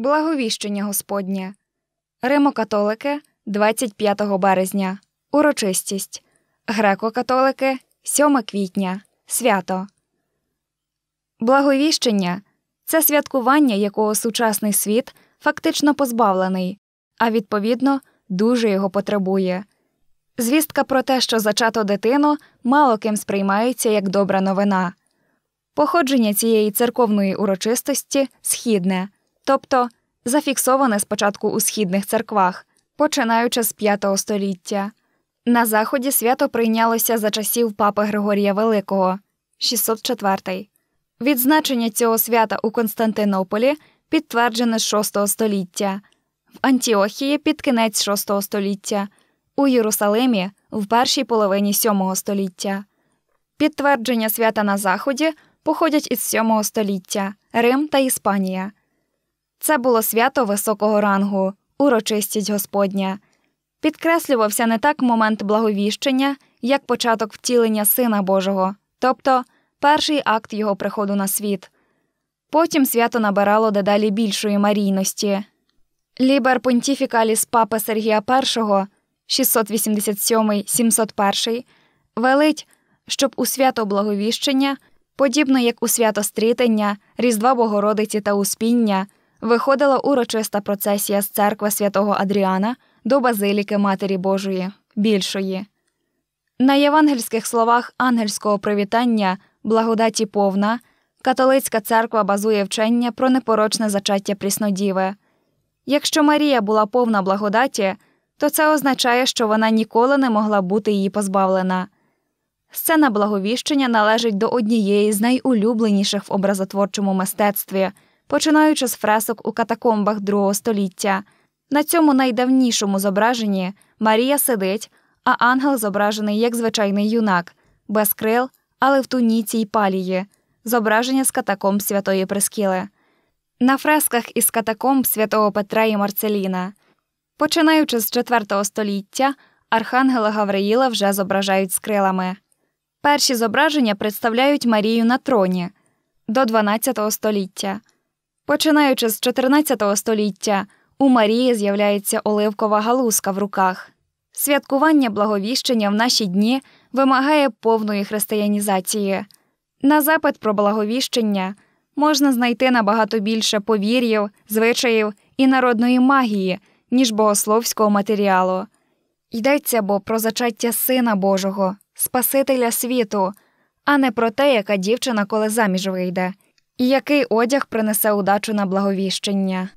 Благовіщення Господнє, Римокатолики 25 березня, урочистість, греко-католики 7 квітня, свято. Благовіщення це святкування, якого сучасний світ фактично позбавлений, а відповідно дуже його потребує. Звістка про те, що зачато дитину, мало ким сприймається як добра новина. Походження цієї церковної урочистості східне тобто зафіксоване спочатку у східних церквах, починаючи з V століття. На заході свято прийнялося за часів папи Григорія Великого, 604. Відзначення цього свята у Константинополі підтверджене з VI століття, в Антіохії під кінець VI століття, у Єрусалимі в першій половині VII століття. Підтвердження свята на Заході походять із VII століття Рим та Іспанія. Це було свято високого рангу, урочистість Господня. Підкреслювався не так момент благовіщення, як початок втілення Сина Божого, тобто перший акт його приходу на світ. Потім свято набирало дедалі більшої марійності. Лібер Понтіфікаліс папи Сергія І 687 701 велить, щоб у свято благовіщення, подібно як у свято стрітення, Різдва Богородиці та Успіння виходила урочиста процесія з церкви святого Адріана до Базиліки Матері Божої, більшої. На євангельських словах ангельського привітання, благодаті повна, католицька церква базує вчення про непорочне зачаття Пріснодіви. Якщо Марія була повна благодаті, то це означає, що вона ніколи не могла бути її позбавлена. Сцена благовіщення належить до однієї з найулюбленіших в образотворчому мистецтві починаючи з фресок у катакомбах другого століття. На цьому найдавнішому зображенні Марія сидить, а ангел зображений як звичайний юнак, без крил, але в туніці й палії, зображення з катакомб святої Прескіли. На фресках із катакомб святого Петра і Марцеліна. Починаючи з IV століття, архангела Гавриїла вже зображають з крилами. Перші зображення представляють Марію на троні до 12 століття. Починаючи з 14 століття, у Марії з'являється оливкова галузка в руках. Святкування благовіщення в наші дні вимагає повної християнізації. На запит про благовіщення можна знайти набагато більше повір'їв, звичаїв і народної магії, ніж богословського матеріалу. Йдеться бо про зачаття Сина Божого, Спасителя світу, а не про те, яка дівчина коли заміж вийде і який одяг принесе удачу на благовіщення.